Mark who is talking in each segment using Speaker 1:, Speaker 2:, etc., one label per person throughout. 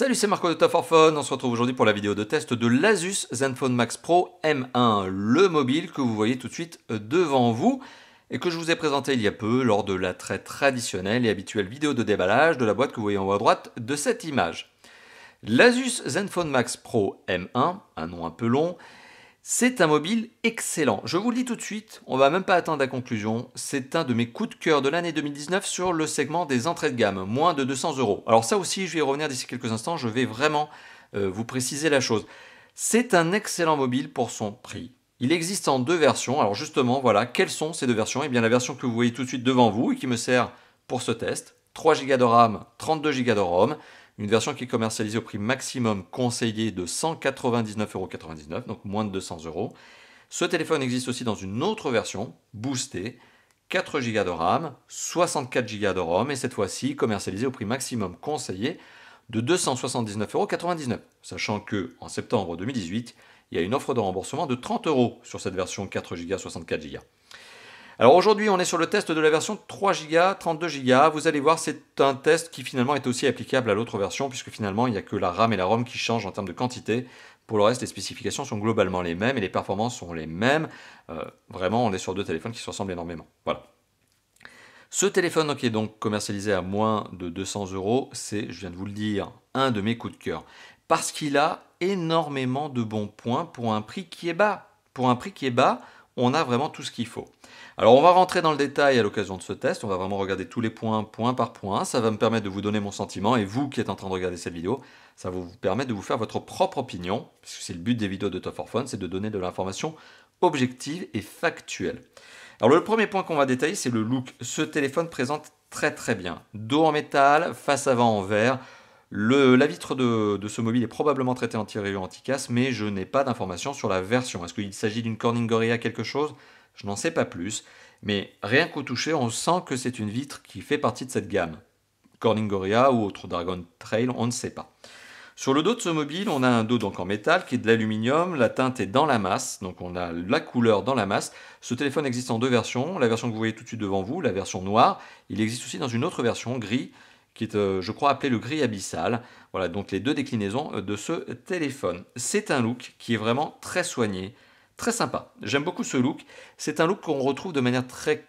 Speaker 1: Salut, c'est Marco de top On se retrouve aujourd'hui pour la vidéo de test de l'Asus Zenfone Max Pro M1, le mobile que vous voyez tout de suite euh, devant vous et que je vous ai présenté il y a peu lors de la très traditionnelle et habituelle vidéo de déballage de la boîte que vous voyez en haut à droite de cette image. L'Asus Zenfone Max Pro M1, un nom un peu long, c'est un mobile excellent. Je vous le dis tout de suite, on va même pas attendre la conclusion. C'est un de mes coups de cœur de l'année 2019 sur le segment des entrées de gamme, moins de 200 euros. Alors ça aussi, je vais y revenir d'ici quelques instants. Je vais vraiment euh, vous préciser la chose. C'est un excellent mobile pour son prix. Il existe en deux versions. Alors justement, voilà, quelles sont ces deux versions Eh bien, la version que vous voyez tout de suite devant vous et qui me sert pour ce test. 3 Go de RAM, 32 Go de ROM. Une version qui est commercialisée au prix maximum conseillé de 199,99€, donc moins de 200€. Ce téléphone existe aussi dans une autre version, boostée, 4 Go de RAM, 64 Go de ROM, et cette fois-ci commercialisée au prix maximum conseillé de 279,99€, sachant que en septembre 2018, il y a une offre de remboursement de 30€ sur cette version 4 Go 64 Go. Alors aujourd'hui, on est sur le test de la version 3 Go, 32 Go. Vous allez voir, c'est un test qui finalement est aussi applicable à l'autre version, puisque finalement, il n'y a que la RAM et la ROM qui changent en termes de quantité. Pour le reste, les spécifications sont globalement les mêmes et les performances sont les mêmes. Euh, vraiment, on est sur deux téléphones qui se ressemblent énormément. Voilà. Ce téléphone qui est donc commercialisé à moins de 200 euros, c'est, je viens de vous le dire, un de mes coups de cœur. Parce qu'il a énormément de bons points pour un prix qui est bas. Pour un prix qui est bas, on a vraiment tout ce qu'il faut. Alors on va rentrer dans le détail à l'occasion de ce test, on va vraiment regarder tous les points point par point, ça va me permettre de vous donner mon sentiment et vous qui êtes en train de regarder cette vidéo, ça va vous permettre de vous faire votre propre opinion, puisque c'est le but des vidéos de Top 4 Fun, c'est de donner de l'information objective et factuelle. Alors le premier point qu'on va détailler, c'est le look. Ce téléphone présente très très bien. Dos en métal, face avant en verre. la vitre de, ce mobile est probablement traitée anti rayon anti-casse, mais je n'ai pas d'informations sur la version. Est-ce qu'il s'agit d'une Corning Gorilla quelque chose je n'en sais pas plus, mais rien qu'au toucher, on sent que c'est une vitre qui fait partie de cette gamme. Corningoria ou autre Dragon Trail, on ne sait pas. Sur le dos de ce mobile, on a un dos donc en métal qui est de l'aluminium, la teinte est dans la masse, donc on a la couleur dans la masse. Ce téléphone existe en deux versions, la version que vous voyez tout de suite devant vous, la version noire, il existe aussi dans une autre version gris qui est euh, je crois appelé le gris abyssal. Voilà donc les deux déclinaisons euh, de ce téléphone. C'est un look qui est vraiment très soigné, Très sympa. J'aime beaucoup ce look. C'est un look qu'on retrouve de manière très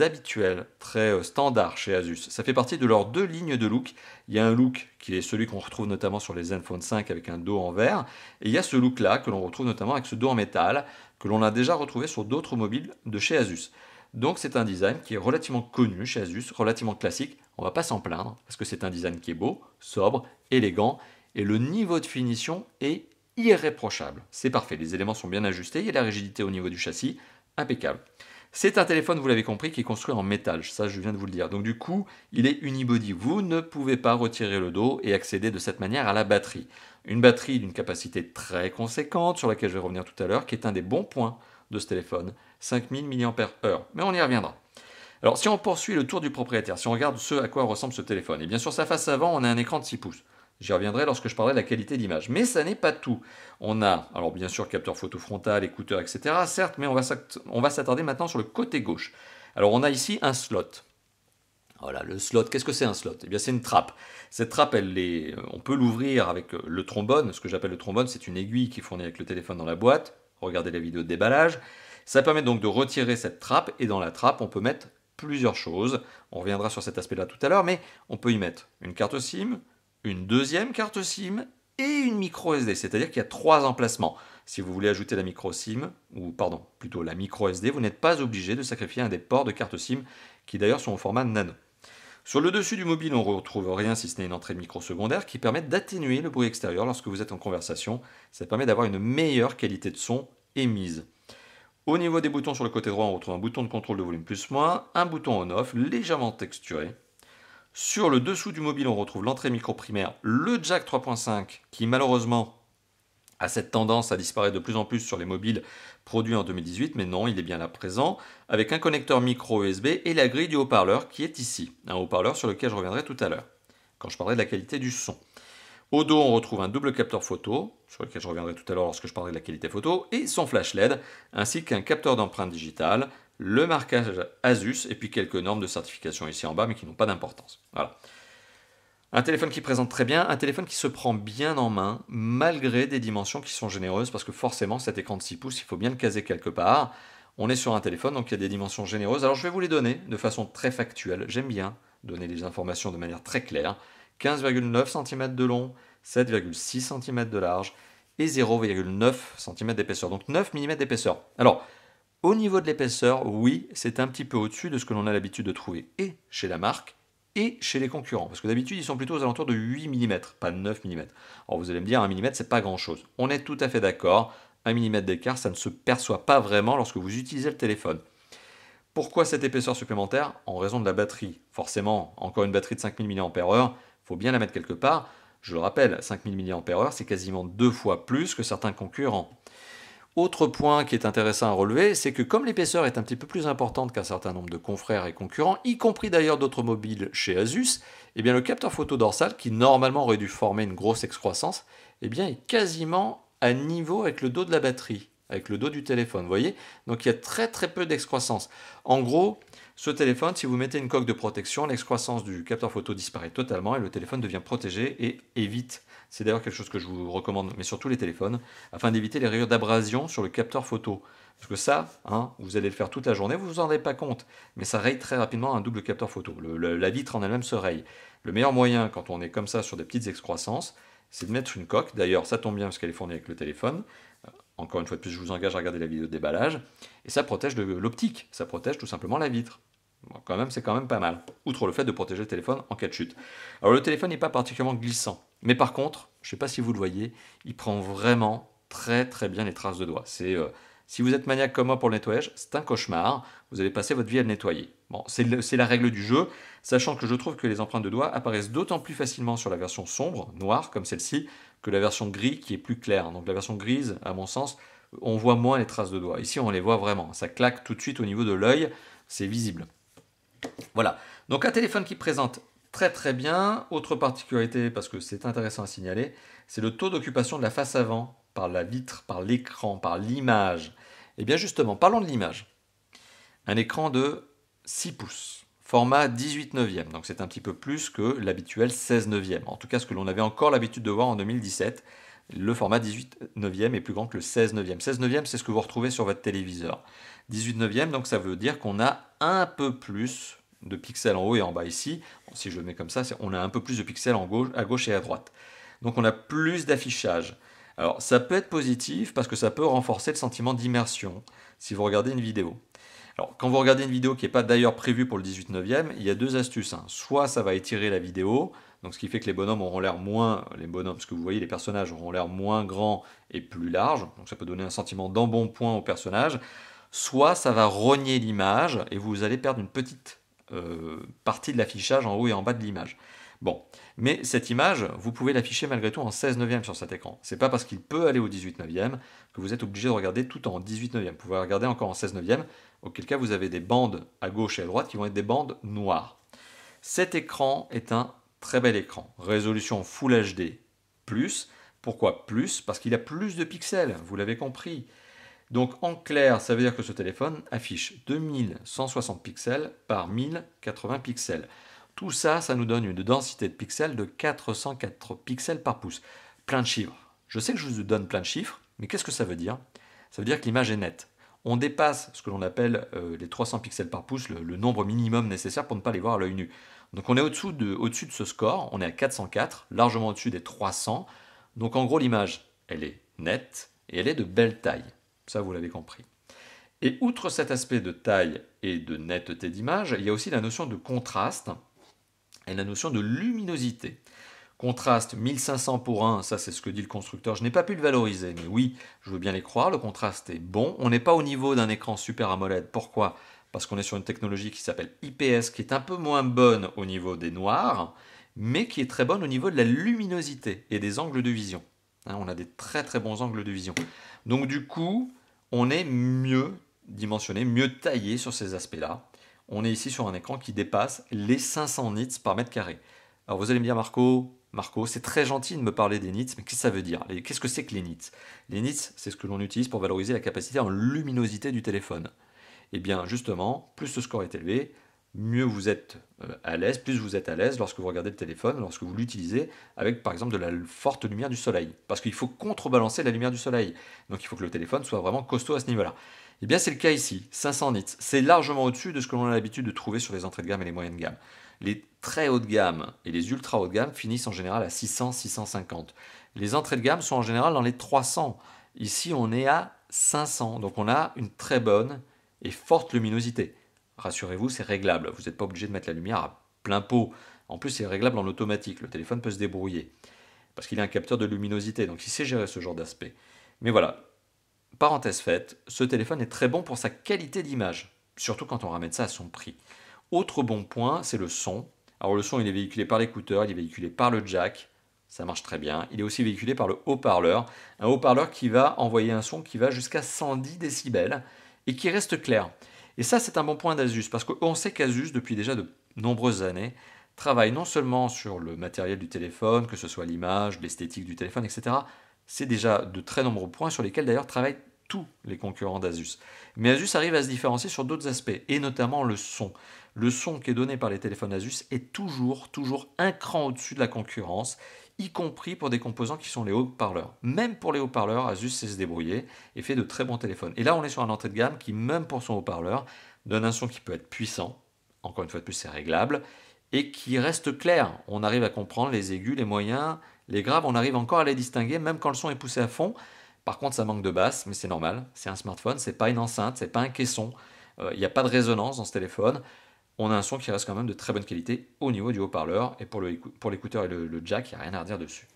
Speaker 1: habituelle, très euh, standard chez Asus. Ça fait partie de leurs deux lignes de look. Il y a un look qui est celui qu'on retrouve notamment sur les Zenfone 5 avec un dos en verre. Et il y a ce look-là que l'on retrouve notamment avec ce dos en métal que l'on a déjà retrouvé sur d'autres mobiles de chez Asus. Donc c'est un design qui est relativement connu chez Asus, relativement classique. On ne va pas s'en plaindre parce que c'est un design qui est beau, sobre, élégant et le niveau de finition est irréprochable. C'est parfait, les éléments sont bien ajustés et la rigidité au niveau du châssis, impeccable. C'est un téléphone, vous l'avez compris, qui est construit en métal, ça je viens de vous le dire. Donc du coup, il est unibody. Vous ne pouvez pas retirer le dos et accéder de cette manière à la batterie. Une batterie d'une capacité très conséquente, sur laquelle je vais revenir tout à l'heure, qui est un des bons points de ce téléphone, 5000 mAh. Mais on y reviendra. Alors si on poursuit le tour du propriétaire, si on regarde ce à quoi ressemble ce téléphone, et eh bien sur sa face avant, on a un écran de 6 pouces. J'y reviendrai lorsque je parlerai de la qualité d'image. Mais ça n'est pas tout. On a, alors bien sûr, capteur photo frontal, écouteur, etc. Certes, mais on va s'attarder maintenant sur le côté gauche. Alors on a ici un slot. Voilà, le slot, qu'est-ce que c'est un slot Eh bien, c'est une trappe. Cette trappe, on peut l'ouvrir avec euh, le trombone. Ce que j'appelle le trombone, c'est une aiguille qui est fournie avec le téléphone dans la boîte. Regardez la vidéo de déballage. Ça permet donc de retirer cette trappe, et dans la trappe, on peut mettre plusieurs choses. On reviendra sur cet aspect-là tout à l'heure, mais on peut y mettre une carte SIM, une deuxième carte SIM et une micro SD, c'est-à-dire qu'il y a trois emplacements. Si vous voulez ajouter la micro SIM, ou pardon, plutôt la micro SD, vous n'êtes pas obligé de sacrifier un des ports de carte SIM, qui d'ailleurs sont au format nano. Sur le dessus du mobile, on ne retrouve rien si ce n'est une entrée micro secondaire qui permet d'atténuer le bruit extérieur lorsque vous êtes en conversation. Ça permet d'avoir une meilleure qualité de son émise. Au niveau des boutons sur le côté droit, on retrouve un bouton de contrôle de volume plus moins, un bouton on off légèrement texturé, sur le dessous du mobile, on retrouve l'entrée micro primaire, le jack 3.5 qui malheureusement a cette tendance à disparaître de plus en plus sur les mobiles produits en 2018, mais non, il est bien là présent, avec un connecteur micro USB et la grille du haut-parleur qui est ici, un haut-parleur sur lequel je reviendrai tout à l'heure, quand je parlerai de la qualité du son. Au dos, on retrouve un double capteur photo, sur lequel je reviendrai tout à l'heure lorsque je parlerai de la qualité photo, et son flash LED, ainsi qu'un capteur d'empreinte digitale, le marquage ASUS et puis quelques normes de certification ici en bas, mais qui n'ont pas d'importance. Voilà. Un téléphone qui présente très bien, un téléphone qui se prend bien en main, malgré des dimensions qui sont généreuses, parce que forcément, cet écran de 6 pouces, il faut bien le caser quelque part. On est sur un téléphone, donc il y a des dimensions généreuses. Alors je vais vous les donner de façon très factuelle. J'aime bien donner les informations de manière très claire. 15,9 cm de long, 7,6 cm de large et 0,9 cm d'épaisseur. Donc 9 mm d'épaisseur. Alors, au niveau de l'épaisseur, oui, c'est un petit peu au-dessus de ce que l'on a l'habitude de trouver et chez la marque et chez les concurrents. Parce que d'habitude, ils sont plutôt aux alentours de 8 mm, pas 9 mm. Alors vous allez me dire, 1 mm, c'est pas grand-chose. On est tout à fait d'accord. 1 mm d'écart, ça ne se perçoit pas vraiment lorsque vous utilisez le téléphone. Pourquoi cette épaisseur supplémentaire En raison de la batterie. Forcément, encore une batterie de 5000 mAh, faut bien la mettre quelque part. Je le rappelle, 5000 mAh, c'est quasiment deux fois plus que certains concurrents. Autre point qui est intéressant à relever, c'est que comme l'épaisseur est un petit peu plus importante qu'un certain nombre de confrères et concurrents, y compris d'ailleurs d'autres mobiles chez Asus, eh bien le capteur photo dorsal, qui normalement aurait dû former une grosse excroissance, eh bien est quasiment à niveau avec le dos de la batterie, avec le dos du téléphone, voyez Donc il y a très très peu d'excroissance. En gros, ce téléphone, si vous mettez une coque de protection, l'excroissance du capteur photo disparaît totalement et le téléphone devient protégé et évite c'est d'ailleurs quelque chose que je vous recommande, mais sur tous les téléphones, afin d'éviter les rayures d'abrasion sur le capteur photo. Parce que ça, hein, vous allez le faire toute la journée, vous vous en rendez pas compte, mais ça raye très rapidement un double capteur photo. la vitre en elle-même se raye. Le meilleur moyen, quand on est comme ça sur des petites excroissances, c'est de mettre une coque. D'ailleurs, ça tombe bien parce qu'elle est fournie avec le téléphone. Euh, encore une fois plus, je vous engage à regarder la vidéo de déballage. Et ça protège l'optique, ça protège tout simplement la vitre. quand même, c'est quand même pas mal. Outre le fait de protéger le téléphone en cas de chute. Alors le téléphone n'est pas particulièrement glissant. Mais par contre, je ne sais pas si vous le voyez, il prend vraiment très très bien les traces de doigts. Euh, si vous êtes maniaque comme moi pour le nettoyage, c'est un cauchemar. Vous allez passer votre vie à le nettoyer. Bon, c'est la règle du jeu, sachant que je trouve que les empreintes de doigts apparaissent d'autant plus facilement sur la version sombre, noire comme celle-ci, que la version grise qui est plus claire. Donc la version grise, à mon sens, on voit moins les traces de doigts. Ici, on les voit vraiment. Ça claque tout de suite au niveau de l'œil, c'est visible. Voilà. Donc un téléphone qui présente Très très bien. Autre particularité, parce que c'est intéressant à signaler, c'est le taux d'occupation de la face avant par la vitre, par l'écran, par l'image. Et eh bien justement, parlons de l'image. Un écran de 6 pouces, format 18 neuvième, donc c'est un petit peu plus que l'habituel 16 neuvième. En tout cas, ce que l'on avait encore l'habitude de voir en 2017, le format 18 neuvième est plus grand que le 16 neuvième. 16 neuvième, c'est ce que vous retrouvez sur votre téléviseur. 18 neuvième, donc ça veut dire qu'on a un peu plus de pixels en haut et en bas ici. si je le mets comme ça, on a un peu plus de pixels en gauche, à gauche et à droite. Donc on a plus d'affichage. Alors ça peut être positif parce que ça peut renforcer le sentiment d'immersion si vous regardez une vidéo. Alors quand vous regardez une vidéo qui n'est pas d'ailleurs prévue pour le 18 19e il y a deux astuces. Hein. Soit ça va étirer la vidéo, donc ce qui fait que les bonhommes auront l'air moins, les bonhommes, parce que vous voyez, les personnages auront l'air moins grands et plus larges, donc ça peut donner un sentiment d'embonpoint aux personnages. Soit ça va rogner l'image et vous allez perdre une petite euh, partie de l'affichage en haut et en bas de l'image. Bon, mais cette image, vous pouvez l'afficher malgré tout en 16 neuvième sur cet écran. C'est pas parce qu'il peut aller au 18 neuvième que vous êtes obligé de regarder tout en 18 neuvième. Vous pouvez regarder encore en 16 neuvième, auquel cas vous avez des bandes à gauche et à droite qui vont être des bandes noires. Cet écran est un très bel écran. Résolution Full HD+. Pourquoi plus Parce qu'il a plus de pixels, vous l'avez compris. Donc en clair, ça veut dire que ce téléphone affiche 2160 pixels par 1080 pixels. Tout ça, ça nous donne une densité de pixels de 404 pixels par pouce. Plein de chiffres. Je sais que je vous donne plein de chiffres, mais qu'est-ce que ça veut dire Ça veut dire que l'image est nette. On dépasse ce que l'on appelle euh, les 300 pixels par pouce, le, nombre minimum nécessaire pour ne pas les voir à l'œil nu. Donc on est au dessus de, de ce score, on est à 404, largement au-dessus des 300. Donc en gros, l'image, elle est nette et elle est de belle taille. Ça, vous l'avez compris. Et outre cet aspect de taille et de netteté d'image, il y a aussi la notion de contraste et la notion de luminosité. Contraste 1500 pour 1, ça c'est ce que dit le constructeur. Je n'ai pas pu le valoriser, mais oui, je veux bien les croire, le contraste est bon. On n'est pas au niveau d'un écran Super AMOLED. Pourquoi Parce qu'on est sur une technologie qui s'appelle IPS, qui est un peu moins bonne au niveau des noirs, mais qui est très bonne au niveau de la luminosité et des angles de vision. Hein, on a des très très bons angles de vision. Donc du coup, on est mieux dimensionné, mieux taillé sur ces aspects-là. On est ici sur un écran qui dépasse les 500 nits par mètre carré. Alors vous allez me dire, Marco, Marco, c'est très gentil de me parler des nits, mais qu'est-ce que ça veut dire Qu'est-ce que c'est que les nits Les nits, c'est ce que l'on utilise pour valoriser la capacité en luminosité du téléphone. Et eh bien justement, plus ce score est élevé, mieux vous êtes euh, à l'aise, plus vous êtes à l'aise lorsque vous regardez le téléphone, lorsque vous l'utilisez avec par exemple de la forte lumière du soleil. Parce qu'il faut contrebalancer la lumière du soleil. Donc il faut que le téléphone soit vraiment costaud à ce niveau-là. Et eh bien c'est le cas ici, 500 nits. C'est largement au-dessus de ce que l'on a l'habitude de trouver sur les entrées de gamme et les moyennes gammes. Les très hauts de gamme et les ultra hauts de gamme finissent en général à 600, 650. Les entrées de gamme sont en général dans les 300. Ici on est à 500, donc on a une très bonne et forte luminosité rassurez-vous, c'est réglable. Vous n'êtes pas obligé de mettre la lumière à plein pot. En plus, c'est réglable en automatique. Le téléphone peut se débrouiller. Parce qu'il a un capteur de luminosité, donc il sait gérer ce genre d'aspect. Mais voilà, parenthèse faite, ce téléphone est très bon pour sa qualité d'image. Surtout quand on ramène ça à son prix. Autre bon point, c'est le son. Alors le son, il est véhiculé par l'écouteur, il est véhiculé par le jack. Ça marche très bien. Il est aussi véhiculé par le haut-parleur. Un haut-parleur qui va envoyer un son qui va jusqu'à 110 décibels et qui reste clair. Et ça, c'est un bon point d'Asus, parce qu'on sait qu'Asus, depuis déjà de nombreuses années, travaille non seulement sur le matériel du téléphone, que ce soit l'image, l'esthétique du téléphone, etc. C'est déjà de très nombreux points sur lesquels d'ailleurs travaillent tous les concurrents d'Asus. Mais Asus arrive à se différencier sur d'autres aspects, et notamment le son. Le son qui est donné par les téléphones Asus est toujours, toujours un cran au-dessus de la concurrence y compris pour des composants qui sont les haut-parleurs. Même pour les haut-parleurs, Asus sait se débrouiller et fait de très bons téléphones. Et là, on est sur un entrée de gamme qui, même pour son haut-parleur, donne un son qui peut être puissant, encore une fois de plus, c'est réglable, et qui reste clair. On arrive à comprendre les aigus, les moyens, les graves, on arrive encore à les distinguer, même quand le son est poussé à fond. Par contre, ça manque de basse, mais c'est normal. C'est un smartphone, c'est pas une enceinte, c'est pas un caisson. Euh, il n'y a pas de résonance dans ce téléphone on a un son qui reste quand même de très bonne qualité au niveau du haut-parleur, et pour l'écouteur et le, jack, il n'y a rien à redire dessus.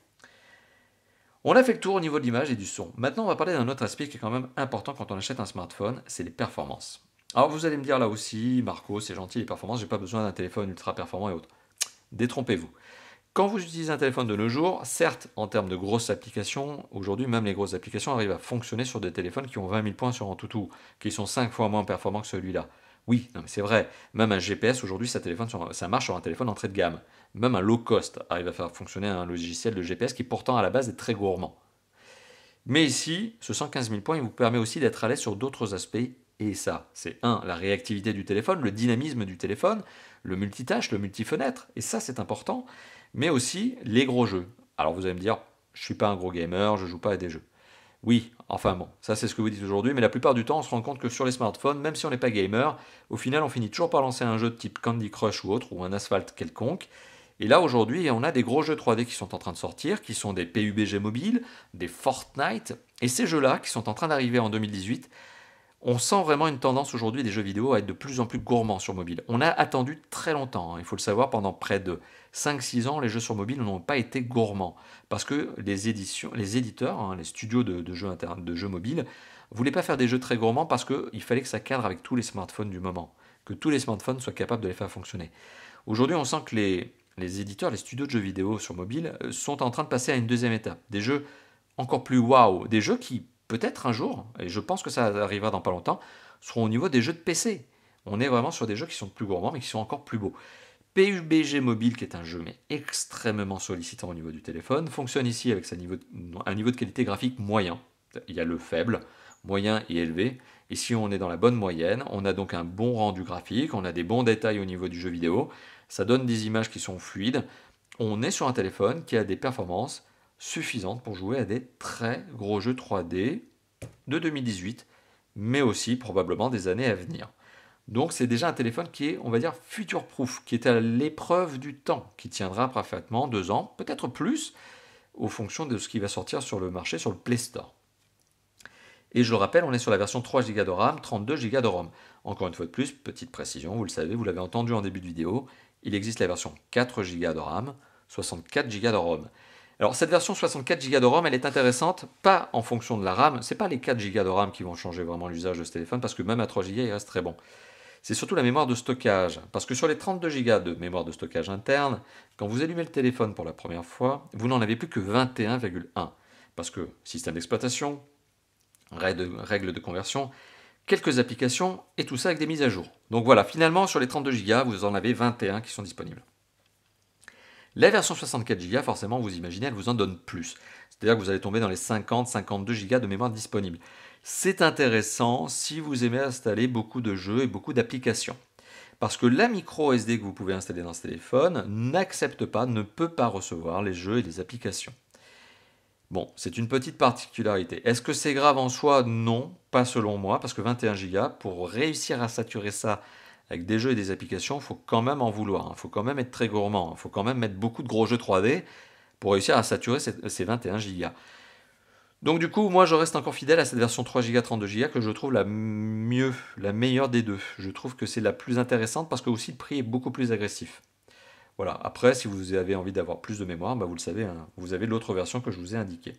Speaker 1: On a fait le tour au niveau de l'image et du son. Maintenant, on va parler d'un autre aspect qui est quand même important quand on achète un smartphone, c'est les performances. Alors vous allez me dire là aussi, Marco, c'est gentil les performances, j'ai pas besoin d'un téléphone ultra performant et autres. Détrompez-vous. Quand vous utilisez un téléphone de nos jours, certes, en termes de grosses applications, aujourd'hui même les grosses applications arrivent à fonctionner sur des téléphones qui ont 20 000 points sur un tout qui sont 5 fois moins performants que celui-là. Oui, non mais c'est vrai. Même un GPS aujourd'hui, ça, marche sur un téléphone entrée de gamme. Même un low cost arrive à faire fonctionner un logiciel de GPS qui pourtant à la base est très gourmand. Mais ici, ce 115 000 points, il vous permet aussi d'être à l'aise sur d'autres aspects. Et ça, c'est un, La réactivité du téléphone, le dynamisme du téléphone, le multitâche, le multifenêtre. Et ça, c'est important. Mais aussi les gros jeux. Alors vous allez me dire, je ne suis pas un gros gamer, je ne joue pas à des jeux. Oui, enfin bon, ça c'est ce que vous dites aujourd'hui, mais la plupart du temps on se rend compte que sur les smartphones, même si on n'est pas gamer, au final on finit toujours par lancer un jeu de type Candy Crush ou autre, ou un Asphalt quelconque. Et là aujourd'hui, on a des gros jeux 3D qui sont en train de sortir, qui sont des PUBG mobiles, des Fortnite, et ces jeux-là qui sont en train d'arriver en 2018 on sent vraiment une tendance aujourd'hui des jeux vidéo à être de plus en plus gourmands sur mobile. On a attendu très longtemps, hein. il faut le savoir, pendant près de 5-6 ans, les jeux sur mobile n'ont pas été gourmands. Parce que les, éditions, les éditeurs, hein, les studios de, jeux mobiles, de mobiles, voulaient pas faire des jeux très gourmands parce qu'il fallait que ça cadre avec tous les smartphones du moment, que tous les smartphones soient capables de les faire fonctionner. Aujourd'hui, on sent que les, les éditeurs, les studios de jeux vidéo sur mobile euh, sont en train de passer à une deuxième étape. Des jeux encore plus waouh, des jeux qui peut-être un jour, et je pense que ça arrivera dans pas longtemps, seront au niveau des jeux de PC. On est vraiment sur des jeux qui sont plus gourmands, mais qui sont encore plus beaux. PUBG Mobile, qui est un jeu mais extrêmement sollicitant au niveau du téléphone, fonctionne ici avec un niveau de qualité graphique moyen. Il y a le faible, moyen et élevé. Et si on est dans la bonne moyenne, on a donc un bon rendu graphique, on a des bons détails au niveau du jeu vidéo, ça donne des images qui sont fluides. On est sur un téléphone qui a des performances suffisante pour jouer à des très gros jeux 3D de 2018, mais aussi probablement des années à venir. Donc c'est déjà un téléphone qui est, on va dire, future-proof, qui est à l'épreuve du temps, qui tiendra parfaitement deux ans, peut-être plus, aux fonction de ce qui va sortir sur le marché, sur le Play Store. Et je le rappelle, on est sur la version 3 Go de RAM, 32 Go de ROM. Encore une fois de plus, petite précision, vous le savez, vous l'avez entendu en début de vidéo, il existe la version 4 Go de RAM, 64 Go de ROM. Alors cette version 64 Go de RAM, elle est intéressante, pas en fonction de la RAM, c'est pas les 4 Go de RAM qui vont changer vraiment l'usage de ce téléphone, parce que même à 3 Go, il reste très bon. C'est surtout la mémoire de stockage, parce que sur les 32 Go de mémoire de stockage interne, quand vous allumez le téléphone pour la première fois, vous n'en avez plus que 21,1, parce que système d'exploitation, règles de conversion, quelques applications, et tout ça avec des mises à jour. Donc voilà, finalement, sur les 32 Go, vous en avez 21 qui sont disponibles. La version 64 Go, forcément, vous imaginez, elle vous en donne plus. C'est-à-dire que vous allez tomber dans les 50-52 Go de mémoire disponible. C'est intéressant si vous aimez installer beaucoup de jeux et beaucoup d'applications. Parce que la micro SD que vous pouvez installer dans ce téléphone n'accepte pas, ne peut pas recevoir les jeux et les applications. Bon, c'est une petite particularité. Est-ce que c'est grave en soi Non, pas selon moi, parce que 21 Go, pour réussir à saturer ça avec des jeux et des applications, il faut quand même en vouloir. Il hein. faut quand même être très gourmand. Il hein. faut quand même mettre beaucoup de gros jeux 3D pour réussir à saturer ces 21 Go. Donc du coup, moi je reste encore fidèle à cette version 3 Go 32 Go que je trouve la mieux, la meilleure des deux. Je trouve que c'est la plus intéressante parce que aussi le prix est beaucoup plus agressif. Voilà, après si vous avez envie d'avoir plus de mémoire, bah, vous le savez, hein, vous avez l'autre version que je vous ai indiquée.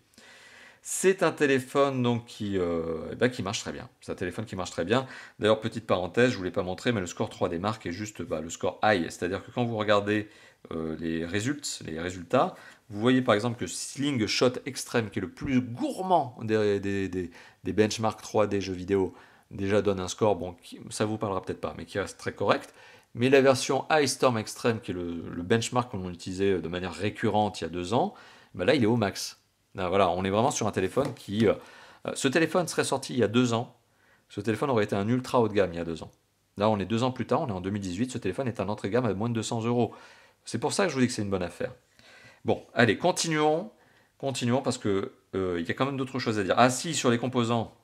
Speaker 1: C'est un téléphone donc qui, euh, eh ben, qui marche très bien. C'est un téléphone qui marche très bien. D'ailleurs, petite parenthèse, je ne vous l'ai pas montré, mais le score 3 d Mark est juste bah, le score high. C'est-à-dire que quand vous regardez euh, les, résultats, les résultats, vous voyez par exemple que Slingshot Extreme, qui est le plus gourmand des, des, benchmarks 3D jeux vidéo, déjà donne un score, bon, ça vous parlera peut-être pas, mais qui reste très correct. Mais la version High Storm Extreme, qui est le, benchmark qu'on utilisait de manière récurrente il y a deux ans, bah là, il est au max voilà, on est vraiment sur un téléphone qui... Euh, euh, ce téléphone serait sorti il y a deux ans. Ce téléphone aurait été un ultra haut de gamme il y a deux ans. Là, on est deux ans plus tard, on est en 2018. Ce téléphone est un entrée gamme à moins de 200 euros. C'est pour ça que je vous dis que c'est une bonne affaire. Bon, allez, continuons. Continuons parce que euh, il y a quand même d'autres choses à dire. Ah si, sur les composants,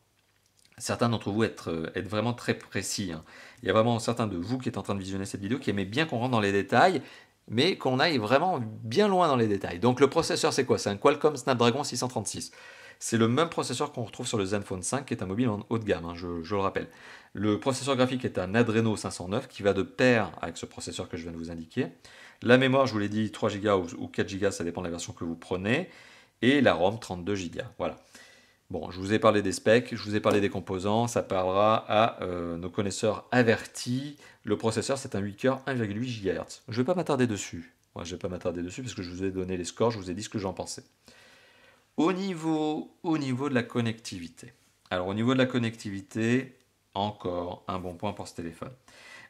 Speaker 1: certains d'entre vous êtes, vraiment très précis. Hein. Il y a vraiment certains de vous qui êtes en train de visionner cette vidéo qui aimaient bien qu'on rentre dans les détails mais qu'on aille vraiment bien loin dans les détails. Donc le processeur, c'est quoi C'est un Qualcomm Snapdragon 636. C'est le même processeur qu'on retrouve sur le Zenfone 5, qui est un mobile en haut de gamme, hein, je, je, le rappelle. Le processeur graphique est un Adreno 509, qui va de pair avec ce processeur que je viens de vous indiquer. La mémoire, je vous l'ai dit, 3 Go ou, 4 Go, ça dépend de la version que vous prenez. Et la ROM, 32 Go. Voilà. Bon, je vous ai parlé des specs, je vous ai parlé des composants, ça parlera à euh, nos connaisseurs avertis. Le processeur, c'est un 8 cœurs 1,8 GHz. Je ne vais pas m'attarder dessus. je ne vais pas m'attarder dessus parce que je vous ai donné les scores, je vous ai dit ce que j'en pensais. Au niveau, au niveau de la connectivité. Alors, au niveau de la connectivité, encore un bon point pour ce téléphone.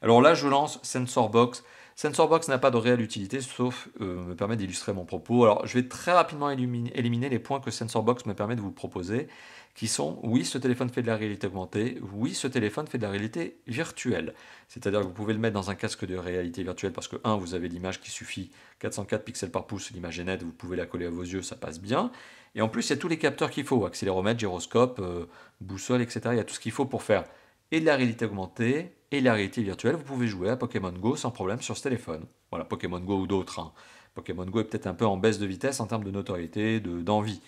Speaker 1: Alors là, je lance SensorBox. SensorBox n'a pas de réelle utilité, sauf euh, me permet d'illustrer mon propos. Alors, je vais très rapidement éliminer les points que SensorBox me permet de vous proposer, qui sont oui, ce téléphone fait de la réalité augmentée, oui, ce téléphone fait de la réalité virtuelle. C'est-à-dire que vous pouvez le mettre dans un casque de réalité virtuelle parce que, un, vous avez l'image qui suffit, 404 pixels par pouce, l'image est nette, vous pouvez la coller à vos yeux, ça passe bien. Et en plus, il y a tous les capteurs qu'il faut, accéléromètre, gyroscope, euh, boussole, etc. Il y a tout ce qu'il faut pour faire et de la réalité augmentée, et la réalité virtuelle, vous pouvez jouer à Pokémon Go sans problème sur ce téléphone. Voilà, Pokémon Go ou d'autres. Hein. Pokémon Go est peut-être un peu en baisse de vitesse en termes de notoriété, d'envie.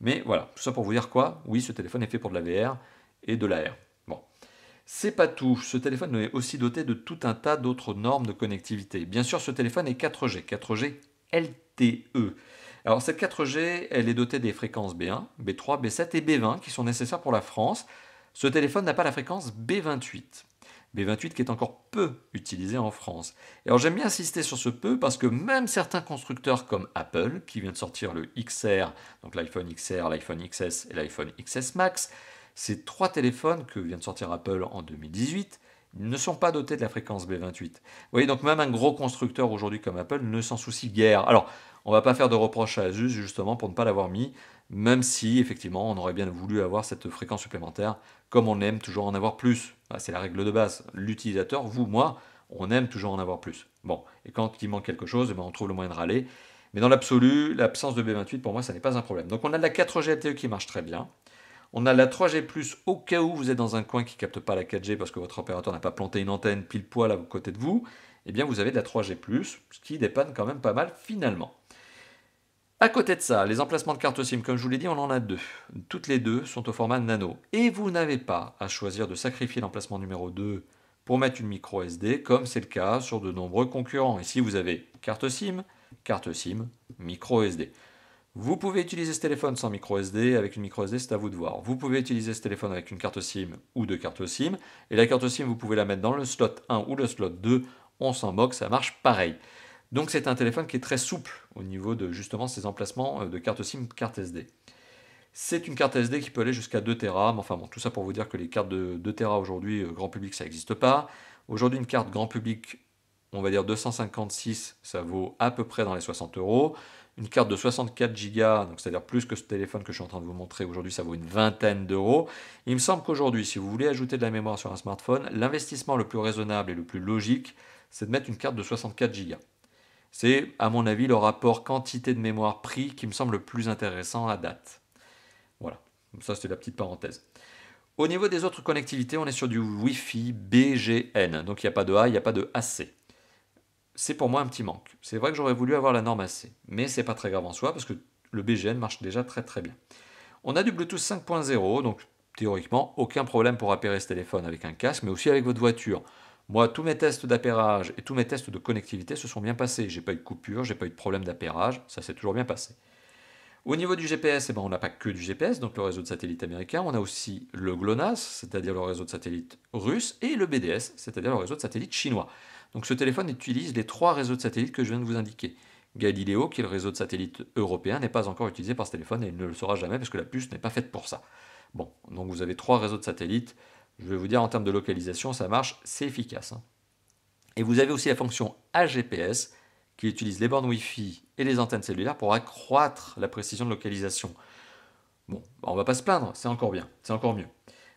Speaker 1: Mais voilà, tout ça pour vous dire quoi Oui, ce téléphone est fait pour de la VR et de l'AR. Bon. C'est pas tout. Ce téléphone est aussi doté de tout un tas d'autres normes de connectivité. Bien sûr, ce téléphone est 4G, 4G LTE. Alors cette 4G, elle est dotée des fréquences B1, B3, B7 et B20 qui sont nécessaires pour la France. Ce téléphone n'a pas la fréquence B28. B28 qui est encore peu utilisé en France. Et alors j'aime bien insister sur ce peu parce que même certains constructeurs comme Apple, qui vient de sortir le XR, donc l'iPhone XR, l'iPhone XS et l'iPhone XS Max, ces trois téléphones que vient de sortir Apple en 2018, ne sont pas dotés de la fréquence B28. Vous voyez, donc même un gros constructeur aujourd'hui comme Apple ne s'en soucie guère. Alors, on va pas faire de reproche à Asus justement pour ne pas l'avoir mis, même si effectivement on aurait bien voulu avoir cette fréquence supplémentaire, comme on aime toujours en avoir plus. Ah, c'est la règle de base. L'utilisateur, vous, moi, on aime toujours en avoir plus. Bon, et quand il manque quelque chose, eh ben, on trouve le moyen de râler. Mais dans l'absolu, l'absence de B28, pour moi, ça n'est pas un problème. Donc on a la 4G LTE qui marche très bien. On a la 3G+, au cas où vous êtes dans un coin qui ne capte pas la 4G parce que votre opérateur n'a pas planté une antenne pile poil à côté de vous, eh bien vous avez de la 3G+, ce qui dépanne quand même pas mal finalement. À côté de ça, les emplacements de carte SIM, comme je vous l'ai dit, on en a deux. Toutes les deux sont au format nano. Et vous n'avez pas à choisir de sacrifier l'emplacement numéro 2 pour mettre une micro SD, comme c'est le cas sur de nombreux concurrents. Ici, vous avez carte SIM, carte SIM, micro SD. Vous pouvez utiliser ce téléphone sans micro SD, avec une micro SD, c'est à vous de voir. Vous pouvez utiliser ce téléphone avec une carte SIM ou deux cartes SIM, et la carte SIM, vous pouvez la mettre dans le slot 1 ou le slot 2, on s'en moque, ça marche pareil. Donc c'est un téléphone qui est très souple au niveau de justement ces emplacements euh, de carte SIM, carte SD. C'est une carte SD qui peut aller jusqu'à 2 Tera, mais enfin bon, tout ça pour vous dire que les cartes de 2 Tera aujourd'hui, euh, grand public, ça n'existe pas. Aujourd'hui, une carte grand public, on va dire 256, ça vaut à peu près dans les 60 euros. Une carte de 64 Go, donc c'est-à-dire plus que ce téléphone que je suis en train de vous montrer aujourd'hui, ça vaut une vingtaine d'euros. Il me semble qu'aujourd'hui, si vous voulez ajouter de la mémoire sur un smartphone, l'investissement le plus raisonnable et le plus logique, c'est de mettre une carte de 64 Go. C'est, à mon avis, le rapport quantité de mémoire prix qui me semble le plus intéressant à date. Voilà, ça c'était la petite parenthèse. Au niveau des autres connectivités, on est sur du Wi-Fi BGN, donc il n'y a pas de A, il n'y a pas de AC. C'est pour moi un petit manque. C'est vrai que j'aurais voulu avoir la norme AC, mais ce n'est pas très grave en soi parce que le BGN marche déjà très très bien. On a du Bluetooth 5.0, donc théoriquement aucun problème pour appairer ce téléphone avec un casque, mais aussi avec votre voiture. Moi, tous mes tests d'appairage et tous mes tests de connectivité se sont bien passés. J'ai pas eu de coupure, j'ai pas eu de problème d'appairage, ça s'est toujours bien passé. Au niveau du GPS, eh ben, on n'a pas que du GPS, donc le réseau de satellites américain, on a aussi le GLONASS, c'est-à-dire le réseau de satellites russe, et le BDS, c'est-à-dire le réseau de satellites chinois. Donc ce téléphone utilise les trois réseaux de satellites que je viens de vous indiquer. Galileo, qui est le réseau de satellites européen, n'est pas encore utilisé par ce téléphone et il ne le sera jamais parce que la puce n'est pas faite pour ça. Bon, donc vous avez trois réseaux de satellites je vais vous dire en termes de localisation, ça marche, c'est efficace. Hein. Et vous avez aussi la fonction AGPS qui utilise les bornes Wi-Fi et les antennes cellulaires pour accroître la précision de localisation. Bon, bah, on va pas se plaindre, c'est encore bien, c'est encore mieux.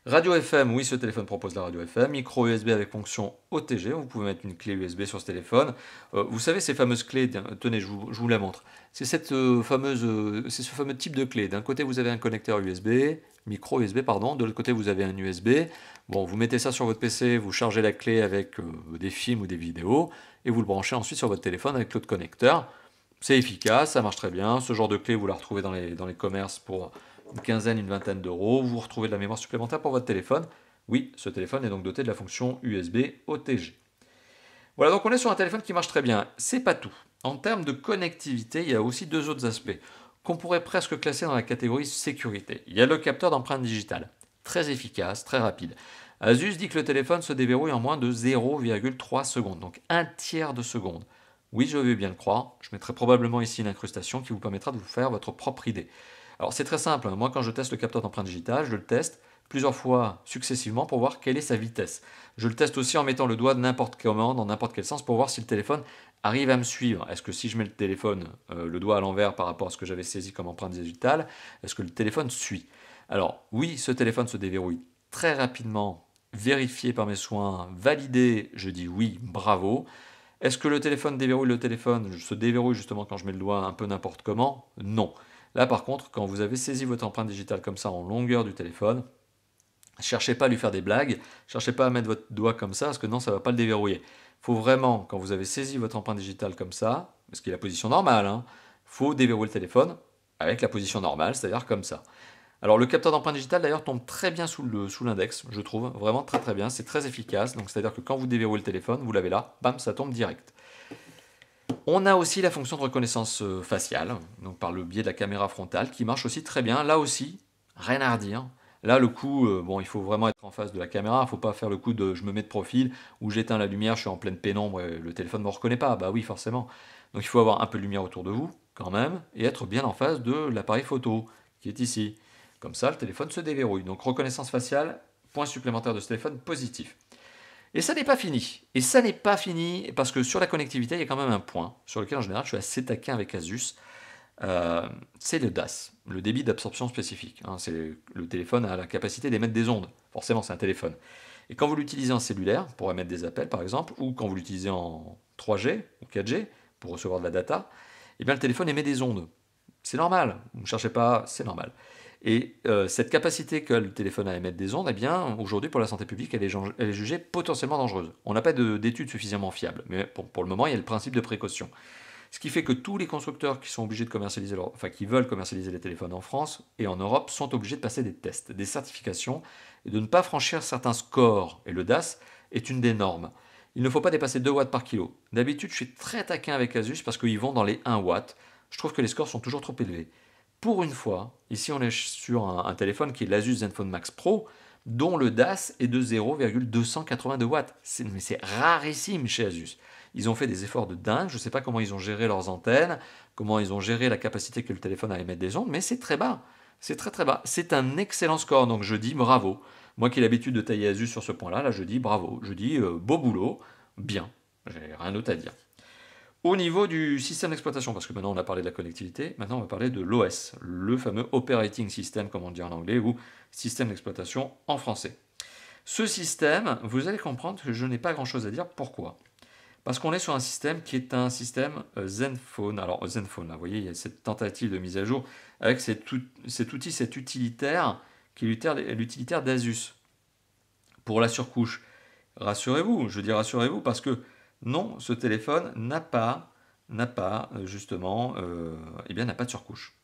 Speaker 1: Radio FM, oui, ce téléphone propose la radio FM. Micro USB avec fonction OTG, vous pouvez mettre une clé USB sur ce téléphone. Euh, vous savez ces fameuses clés, tenez, je vous, la montre. C'est euh, euh, c'est ce fameux type de clé. D'un côté, vous avez un connecteur USB, micro USB, pardon. De l'autre côté, vous avez un USB. Bon, vous mettez ça sur votre PC, vous chargez la clé avec euh, des films ou des vidéos, et vous le branchez ensuite sur votre téléphone avec l'autre connecteur. C'est efficace, ça marche très bien. Ce genre de clé, vous la retrouvez dans les, dans les commerces pour une quinzaine, une vingtaine d'euros. Vous retrouvez de la mémoire supplémentaire pour votre téléphone. Oui, ce téléphone est donc doté de la fonction USB OTG. Voilà, donc on est sur un téléphone qui marche très bien. C'est pas tout. En termes de connectivité, il y a aussi deux autres aspects qu'on pourrait presque classer dans la catégorie sécurité. Il y a le capteur d'empreinte digitale, très efficace, très rapide. Asus dit que le téléphone se déverrouille en moins de 0,3 secondes, donc un tiers de seconde. Oui, je vais bien le croire, je mettrai probablement ici une incrustation qui vous permettra de vous faire votre propre idée. Alors c'est très simple, hein. moi quand je teste le capteur d'empreinte digitale, je le teste plusieurs fois successivement pour voir quelle est sa vitesse. Je le teste aussi en mettant le doigt n'importe comment, dans n'importe quel sens, pour voir si le téléphone arrive à me suivre Est-ce que si je mets le téléphone, euh, le doigt à l'envers par rapport à ce que j'avais saisi comme empreinte digitale, est-ce que le téléphone suit Alors oui, ce téléphone se déverrouille très rapidement, vérifié par mes soins, validé, je dis oui, bravo. Est-ce que le téléphone déverrouille le téléphone Je se déverrouille justement quand je mets le doigt un peu n'importe comment Non. Là par contre, quand vous avez saisi votre empreinte digitale comme ça en longueur du téléphone, cherchez pas à lui faire des blagues, cherchez pas à mettre votre doigt comme ça parce que non, ça ne va pas le déverrouiller faut vraiment, quand vous avez saisi votre empreinte digitale comme ça, ce qui est la position normale, il hein, faut déverrouiller le téléphone avec la position normale, c'est-à-dire comme ça. Alors le capteur d'empreinte digitale d'ailleurs tombe très bien sous l'index, sous je trouve, vraiment très très bien, c'est très efficace, donc c'est-à-dire que quand vous déverrouillez le téléphone, vous l'avez là, bam, ça tombe direct. On a aussi la fonction de reconnaissance euh, faciale, donc par le biais de la caméra frontale, qui marche aussi très bien. Là aussi, rien à redire. Là, le coup, euh, bon, il faut vraiment être en face de la caméra, il ne faut pas faire le coup de je me mets de profil ou j'éteins la lumière, je suis en pleine pénombre et le téléphone ne me reconnaît pas. Bah oui, forcément. Donc il faut avoir un peu de lumière autour de vous, quand même, et être bien en face de l'appareil photo qui est ici. Comme ça, le téléphone se déverrouille. Donc reconnaissance faciale, point supplémentaire de ce téléphone positif. Et ça n'est pas fini. Et ça n'est pas fini parce que sur la connectivité, il y a quand même un point sur lequel en général je suis assez taquin avec Asus. Euh, c'est le DAS, le débit d'absorption spécifique. Hein, le téléphone a la capacité d'émettre des ondes, forcément c'est un téléphone. Et quand vous l'utilisez en cellulaire, pour émettre des appels par exemple, ou quand vous l'utilisez en 3G ou 4G, pour recevoir de la data, eh bien, le téléphone émet des ondes. C'est normal, vous ne cherchez pas, c'est normal. Et euh, cette capacité que le téléphone a à émettre des ondes, eh bien, aujourd'hui, pour la santé publique, elle est, jugée potentiellement dangereuse. On n'a pas d'études suffisamment fiables, mais pour le moment, il y a le principe de précaution. Ce qui fait que tous les constructeurs qui sont obligés de commercialiser qui veulent commercialiser les téléphones en France et en Europe sont obligés de passer des tests, des certifications et de ne pas franchir certains scores. Et le DAS est une des normes. Il ne faut pas dépasser 2 watts par kilo. D'habitude, je suis très taquin avec Asus parce qu'ils vont dans les 1 watt. Je trouve que les scores sont toujours trop élevés. Pour une fois, ici on est sur un, un téléphone qui est l'Asus Zenfone Max Pro, dont le DAS est de 0,282 watts. C'est rarissime chez Asus. Ils ont fait des efforts de dingue. Je ne sais pas comment ils ont géré leurs antennes, comment ils ont géré la capacité que le téléphone à émettre des ondes, mais c'est très bas. C'est très très bas. C'est un excellent score, donc je dis bravo. Moi qui ai l'habitude de tailler Asus sur ce point-là, là je dis bravo. Je dis euh, beau boulot, bien. J'ai rien d'autre à dire au niveau du système d'exploitation, parce que maintenant on a parlé de la connectivité, maintenant on va parler de l'OS, le fameux Operating System, comme on dit en anglais, ou système d'exploitation en français. Ce système, vous allez comprendre que je n'ai pas grand-chose à dire. Pourquoi Parce qu'on est sur un système qui est un système euh, Zenfone. Alors Zenfone, là, vous voyez, il y a cette tentative de mise à jour avec cet, outil, cet utilitaire, qui est l'utilitaire d'Asus. Pour la surcouche, rassurez-vous, je dis rassurez-vous, parce que non, ce téléphone n'a pas, n'a pas euh, justement, euh, eh bien, n'a pas de surcouche.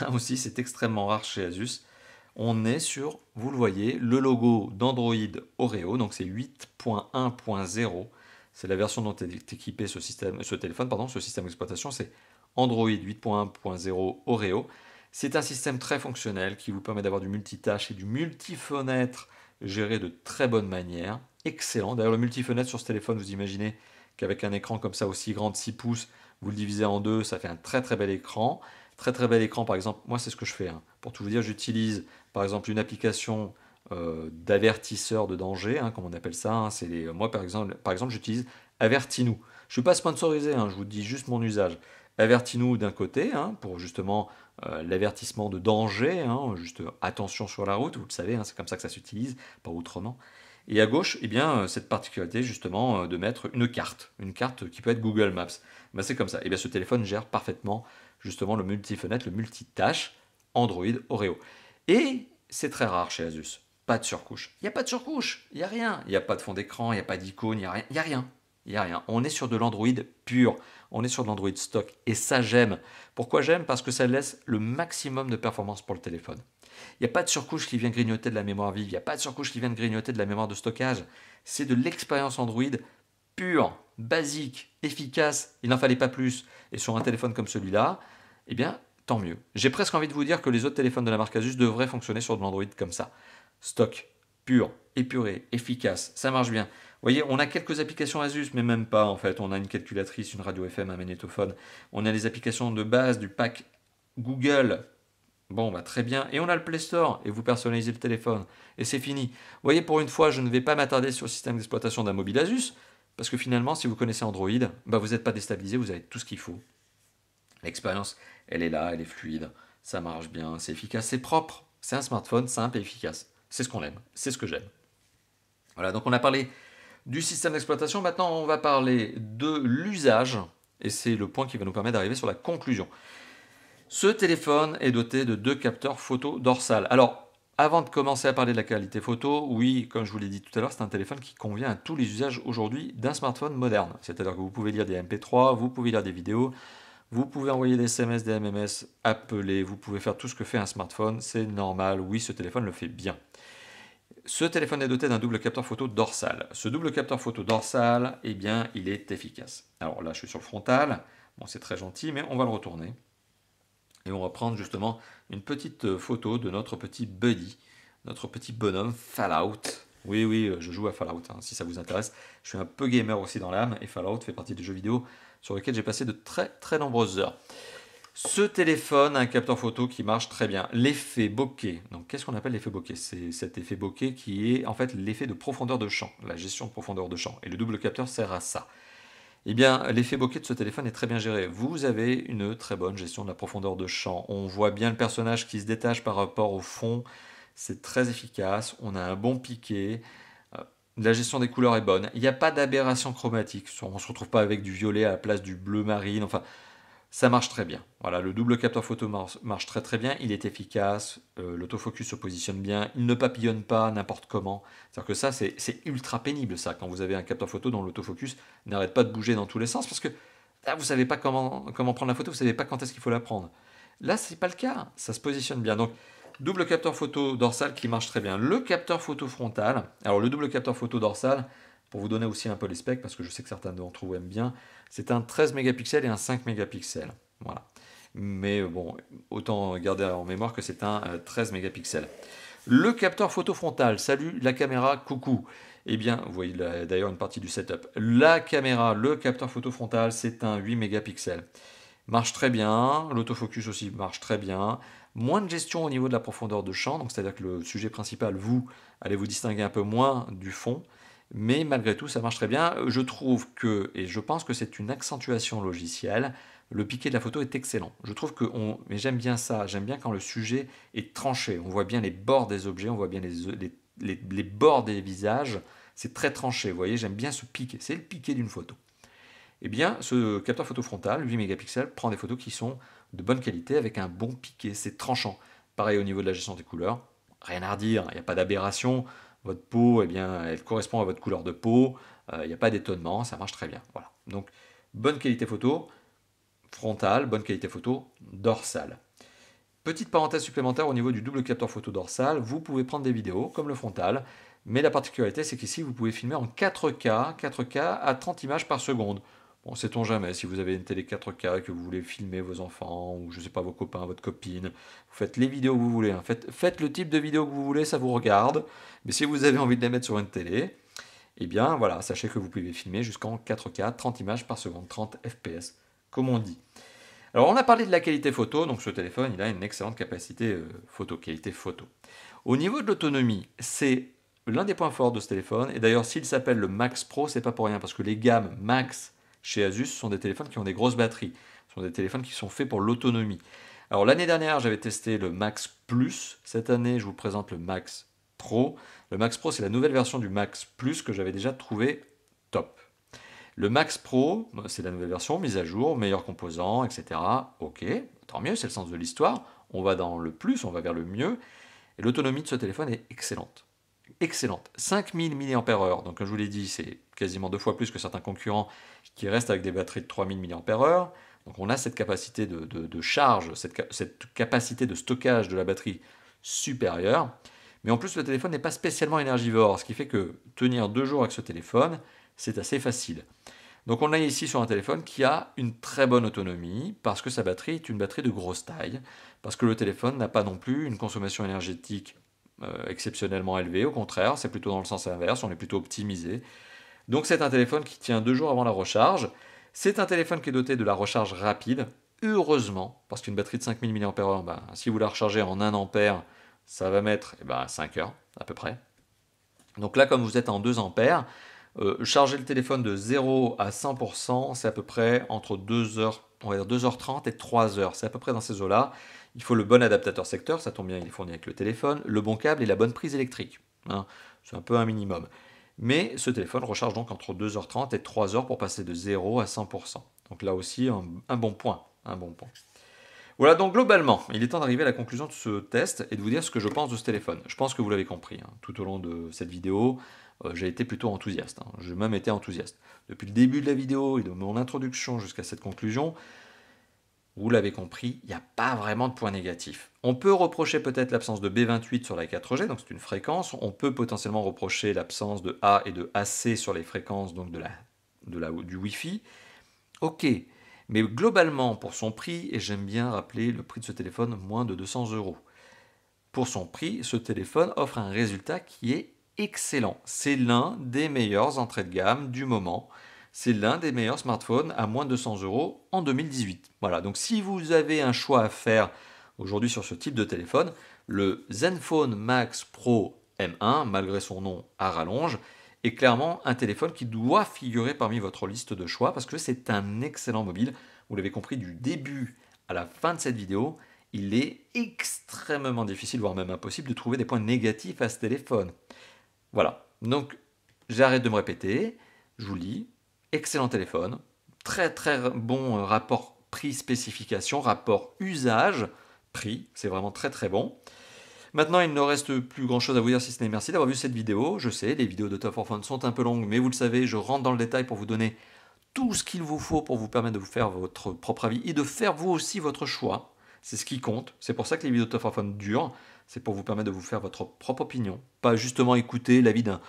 Speaker 1: Là aussi, c'est extrêmement rare chez Asus. On est sur, vous le voyez, le logo d'Android Oreo, donc c'est 8.1.0. C'est la version dont est équipé ce, système, ce téléphone, pardon, ce système d'exploitation, c'est Android 8.1.0 Oreo. C'est un système très fonctionnel qui vous permet d'avoir du multitâche et du multifenêtre géré de très bonne manière. Excellent. D'ailleurs, le multi sur ce téléphone, vous imaginez, qu'avec un écran comme ça aussi grand de 6 pouces, vous le divisez en deux, ça fait un très très bel écran. Très très bel écran, par exemple, moi c'est ce que je fais. Hein. Pour tout vous dire, j'utilise par exemple une application euh, d'avertisseur de danger, hein, comme on appelle ça. Hein. c'est euh, Moi par exemple, par exemple j'utilise Avertinou. Je ne suis pas sponsorisé, je vous dis juste mon usage. Avertinou d'un côté, pour justement euh, l'avertissement de danger, juste attention sur la route, vous le savez, c'est comme ça que ça s'utilise, pas autrement. Et à gauche, eh bien, euh, cette particularité justement euh, de mettre une carte, une carte qui peut être Google Maps. Ben, c'est comme ça. Et eh bien, ce téléphone gère parfaitement justement le multi-fenêtre, le multi-tâche Android Oreo. Et c'est très rare chez Asus. Pas de surcouche. Il n'y a pas de surcouche. Il n'y a rien. Il n'y a pas de fond d'écran, il n'y a pas d'icône, a rien. Il n'y a rien il n'y a rien. On est sur de l'Android pur, on est sur de l'Android stock, et ça j'aime. Pourquoi j'aime Parce que ça laisse le maximum de performance pour le téléphone. Il n'y a pas de surcouche qui vient grignoter de la mémoire vive, il n'y a pas de surcouche qui vient grignoter de la mémoire de stockage. C'est de l'expérience Android pure, basique, efficace, il n'en fallait pas plus. Et sur un téléphone comme celui-là, eh bien, tant mieux. J'ai presque envie de vous dire que les autres téléphones de la marque Asus devraient fonctionner sur de l'Android comme ça. Stock, pur, épuré, efficace, ça marche bien voyez, on a quelques applications Asus, mais même pas en fait. On a une calculatrice, une radio FM, un magnétophone. On a les applications de base du pack Google. Bon, bah très bien. Et on a le Play Store et vous personnalisez le téléphone. Et c'est fini. Vous voyez, pour une fois, je ne vais pas m'attarder sur le système d'exploitation d'un mobile Asus. Parce que finalement, si vous connaissez Android, bah vous n'êtes pas déstabilisé, vous avez tout ce qu'il faut. L'expérience, elle est là, elle est fluide, ça marche bien, c'est efficace, c'est propre. C'est un smartphone simple et efficace. C'est ce qu'on aime, c'est ce que j'aime. Voilà, donc on a parlé du système d'exploitation. Maintenant, on va parler de l'usage, et c'est le point qui va nous permettre d'arriver sur la conclusion. Ce téléphone est doté de deux capteurs photo dorsales. Alors, avant de commencer à parler de la qualité photo, oui, comme je vous l'ai dit tout à l'heure, c'est un téléphone qui convient à tous les usages aujourd'hui d'un smartphone moderne. C'est-à-dire que vous pouvez lire des MP3, vous pouvez lire des vidéos, vous pouvez envoyer des SMS, des MMS, appeler, vous pouvez faire tout ce que fait un smartphone, c'est normal, oui, ce téléphone le fait bien. Ce téléphone est doté d'un double capteur photo dorsal. Ce double capteur photo dorsal, eh bien, il est efficace. Alors là, je suis sur le frontal. Bon, c'est très gentil, mais on va le retourner. Et on va prendre justement une petite euh, photo de notre petit buddy, notre petit bonhomme Fallout. Oui, oui, euh, je joue à Fallout, hein, si ça vous intéresse. Je suis un peu gamer aussi dans l'âme, et Fallout fait partie des jeux vidéo sur lesquels j'ai passé de très très nombreuses heures. Ce téléphone a un capteur photo qui marche très bien. L'effet bokeh. Donc, qu'est-ce qu'on appelle l'effet bokeh C'est cet effet bokeh qui est en fait l'effet de profondeur de champ, la gestion de profondeur de champ. Et le double capteur sert à ça. Eh bien, l'effet bokeh de ce téléphone est très bien géré. Vous avez une très bonne gestion de la profondeur de champ. On voit bien le personnage qui se détache par rapport au fond. C'est très efficace. On a un bon piqué. Euh, la gestion des couleurs est bonne. Il n'y a pas d'aberration chromatique. On ne se retrouve pas avec du violet à la place du bleu marine. Enfin, ça marche très bien. Voilà, le double capteur photo marche très très bien, il est efficace, euh, l'autofocus se positionne bien, il ne papillonne pas n'importe comment. cest que ça, c'est ultra pénible ça, quand vous avez un capteur photo dont l'autofocus n'arrête pas de bouger dans tous les sens, parce que ah, vous ne savez pas comment, comment prendre la photo, vous ne savez pas quand est-ce qu'il faut la prendre. Là, ce n'est pas le cas, ça se positionne bien. Donc, double capteur photo dorsal qui marche très bien. Le capteur photo frontal, alors le double capteur photo dorsal, pour vous donner aussi un peu les specs, parce que je sais que certains d'entre vous aiment bien, c'est un 13 mégapixels et un 5 mégapixels. Voilà. Mais euh, bon, autant garder en mémoire que c'est un 13 euh, mégapixels. Le capteur photo frontal, salut la caméra, coucou. Eh bien, vous voyez d'ailleurs une partie du setup. La caméra, le capteur photo frontal, c'est un 8 mégapixels. Marche très bien, l'autofocus aussi marche très bien. Moins de gestion au niveau de la profondeur de champ, donc c'est-à-dire que le sujet principal, vous, allez vous distinguer un peu moins du fond mais malgré tout, ça marche très bien. Je trouve que, et je pense que c'est une accentuation logicielle, le piqué de la photo est excellent. Je trouve que, mais j'aime bien ça, j'aime bien quand le sujet est tranché. On voit bien les bords des objets, on voit bien les, les bords des visages. C'est très tranché, vous voyez, j'aime bien ce piqué. C'est le piqué d'une photo. Eh bien, ce capteur photo frontal, 8 mégapixels, prend des photos qui sont de bonne qualité avec un bon piqué, c'est tranchant. Pareil au niveau de la gestion des couleurs, rien à redire, il n'y a pas d'aberration votre peau, eh bien, elle correspond à votre couleur de peau, euh, il n'y a pas d'étonnement, ça marche très bien. Voilà. Donc, bonne qualité photo, frontale, bonne qualité photo, dorsale. Petite parenthèse supplémentaire au niveau du double capteur photo dorsal, vous pouvez prendre des vidéos comme le frontal, mais la particularité c'est qu'ici vous pouvez filmer en 4K, 4K à 30 images par seconde on sait-on jamais, si vous avez une télé 4K, que vous voulez filmer vos enfants, ou je sais pas, vos copains, votre copine, vous faites les vidéos que vous voulez. Hein. Faites, faites, le type de vidéo que vous voulez, ça vous regarde. Mais si vous avez envie de les mettre sur une télé, eh bien voilà, sachez que vous pouvez filmer jusqu'en 4K, 30 images par seconde, 30 FPS, comme on dit. Alors on a parlé de la qualité photo, donc ce téléphone, il a une excellente capacité euh, photo, qualité photo. Au niveau de l'autonomie, c'est l'un des points forts de ce téléphone, et d'ailleurs s'il s'appelle le Max Pro, c'est pas pour rien, parce que les gammes Max chez Asus, ce sont des téléphones qui ont des grosses batteries. Ce sont des téléphones qui sont faits pour l'autonomie. Alors l'année dernière, j'avais testé le Max Plus. Cette année, je vous présente le Max Pro. Le Max Pro, c'est la nouvelle version du Max Plus que j'avais déjà trouvé top. Le Max Pro, c'est la nouvelle version, mise à jour, meilleurs composants, etc. Ok, tant mieux, c'est le sens de l'histoire. On va dans le plus, on va vers le mieux. Et l'autonomie de ce téléphone est excellente excellente. 5000 mAh, donc comme je vous l'ai dit, c'est quasiment deux fois plus que certains concurrents qui restent avec des batteries de 3000 mAh. Donc on a cette capacité de, charge, cette, cette, capacité de stockage de la batterie supérieure. Mais en plus, le téléphone n'est pas spécialement énergivore, ce qui fait que tenir deux jours avec ce téléphone, c'est assez facile. Donc on a ici sur un téléphone qui a une très bonne autonomie parce que sa batterie est une batterie de grosse taille, parce que le téléphone n'a pas non plus une consommation énergétique euh, exceptionnellement élevé. Au contraire, c'est plutôt dans le sens inverse, on est plutôt optimisé. Donc c'est un téléphone qui tient deux jours avant la recharge. C'est un téléphone qui est doté de la recharge rapide, heureusement, parce qu'une batterie de 5000 mAh, ben, si vous la rechargez en 1 ampère, ça va mettre eh 5 ben, heures à peu près. Donc là, comme vous êtes en 2 ampères, euh, charger le téléphone de 0 à 100%, c'est à peu près entre 2 on va dire 2h30 et 3 heures. C'est à peu près dans ces eaux-là. Il faut le bon adaptateur secteur, ça tombe bien, il est fourni avec le téléphone, le bon câble et la bonne prise électrique. Hein. c'est un peu un minimum. Mais ce téléphone recharge donc entre 2h30 et 3h pour passer de 0 à 100%. Donc là aussi, un, bon point. Un bon point. Voilà donc globalement, il est temps d'arriver à la conclusion de ce test et de vous dire ce que je pense de ce téléphone. Je pense que vous l'avez compris, hein. tout au long de cette vidéo, euh, j'ai été plutôt enthousiaste. Hein. Je J'ai même été enthousiaste. Depuis le début de la vidéo et de mon introduction jusqu'à cette conclusion, vous l'avez compris, il n'y a pas vraiment de point négatif. On peut reprocher peut-être l'absence de B28 sur la 4G, donc c'est une fréquence. On peut potentiellement reprocher l'absence de A et de AC sur les fréquences de du Wi-Fi. Ok, mais globalement, pour son prix, et j'aime bien rappeler le prix de ce téléphone, moins de 200 euros. Pour son prix, ce téléphone offre un résultat qui est excellent. C'est l'un des meilleurs entrées de gamme du moment c'est l'un des meilleurs smartphones à moins de 200 euros en 2018. Voilà, donc si vous avez un choix à faire aujourd'hui sur ce type de téléphone, le Zenfone Max Pro M1, malgré son nom à rallonge, est clairement un téléphone qui doit figurer parmi votre liste de choix parce que c'est un excellent mobile. Vous l'avez compris du début à la fin de cette vidéo, il est extrêmement difficile, voire même impossible, de trouver des points négatifs à ce téléphone. Voilà, donc j'arrête de me répéter, je vous lis, excellent téléphone, très très bon euh, rapport prix-spécification, rapport usage-prix, c'est vraiment très très bon. Maintenant, il ne reste plus grand chose à vous dire si ce n'est merci d'avoir vu cette vidéo. Je sais, les vidéos de Top of sont un peu longues, mais vous le savez, je rentre dans le détail pour vous donner tout ce qu'il vous faut pour vous permettre de vous faire votre propre avis et de faire vous aussi votre choix. C'est ce qui compte. C'est pour ça que les vidéos de Top of Fun durent. C'est pour vous permettre de vous faire votre propre opinion. Pas justement écouter l'avis d'un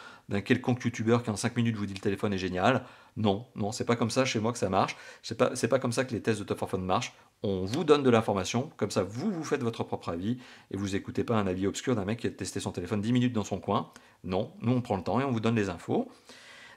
Speaker 1: quelconque youtubeur qui en 5 minutes vous dit le téléphone est génial. Non, non, c'est pas comme ça chez moi que ça marche. C'est pas, c'est pas comme ça que les tests de Top Fun marchent. On vous donne de l'information, comme ça vous vous faites votre propre avis et vous écoutez pas un avis obscur d'un mec qui a testé son téléphone 10 minutes dans son coin. Non, nous on prend le temps et on vous donne les infos.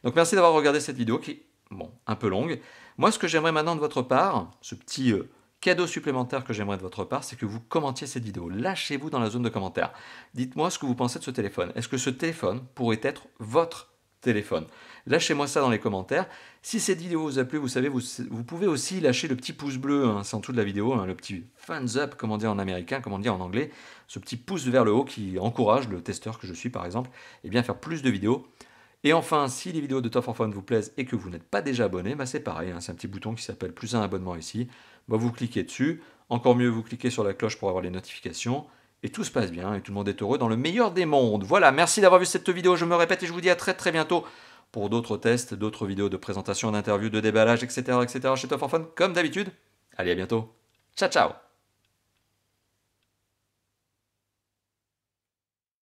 Speaker 1: Donc merci d'avoir regardé cette vidéo qui, bon, un peu longue. Moi, ce que j'aimerais maintenant de votre part, ce petit euh, cadeau supplémentaire que j'aimerais de votre part, c'est que vous commentiez cette vidéo. Lâchez-vous dans la zone de commentaires. Dites-moi ce que vous pensez de ce téléphone. Est-ce que ce téléphone pourrait être votre téléphone. Lâchez-moi ça dans les commentaires. Si cette vidéo vous a plu, vous savez, vous, pouvez aussi lâcher le petit pouce bleu, c'est hein, en de la vidéo, hein, le petit thumbs up, comme on dit en américain, comment dire en anglais, ce petit pouce vers le haut qui encourage le testeur que je suis par exemple, et eh bien faire plus de vidéos. Et enfin, si les vidéos de Top 4 Fun vous plaisent et que vous n'êtes pas déjà abonné, bah, c'est pareil, hein, c'est un petit bouton qui s'appelle plus un abonnement ici. Bah, vous cliquez dessus, encore mieux, vous cliquez sur la cloche pour avoir les notifications et tout se passe bien et tout le monde est heureux dans le meilleur des mondes. Voilà, merci d'avoir vu cette vidéo, je me répète et je vous dis à très très bientôt pour d'autres tests, d'autres vidéos de présentation, d'interviews, de déballage, etc. etc. chez Top comme d'habitude. Allez, à bientôt. Ciao, ciao